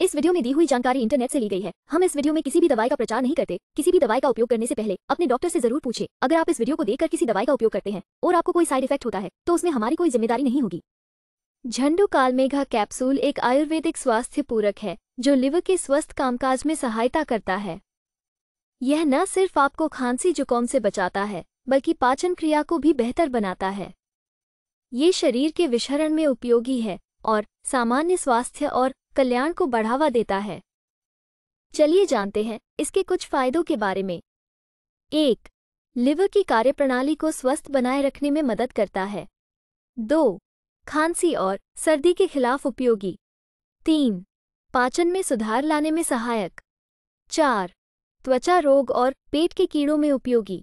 इस वीडियो में दी हुई जानकारी इंटरनेट से ली गई है हम इस वीडियो में किसी भी दवाई का प्रचार नहीं करते किसी भी दवाई का उपयोग करने से पहले अपने डॉक्टर से जरूर पूछे अगर आप इस वीडियो को देखकर किसी दवाई का उपयोग करते हैं और आपको कोई साइड इफेक्ट होता है तो उसमें हमारी कोई जिम्मेदारी नहीं होगी झंडू कालमेघा कैप्सूल एक आयुर्वेदिक स्वास्थ्य पूरक है जो लिवर के स्वस्थ कामकाज में सहायता करता है यह न सिर्फ आपको खांसी जुकाम से बचाता है बल्कि पाचन क्रिया को भी बेहतर बनाता है ये शरीर के विषहरण में उपयोगी है और सामान्य स्वास्थ्य और कल्याण को बढ़ावा देता है चलिए जानते हैं इसके कुछ फायदों के बारे में एक लिवर की कार्यप्रणाली को स्वस्थ बनाए रखने में मदद करता है दो खांसी और सर्दी के खिलाफ उपयोगी तीन पाचन में सुधार लाने में सहायक चार त्वचा रोग और पेट के कीड़ों में उपयोगी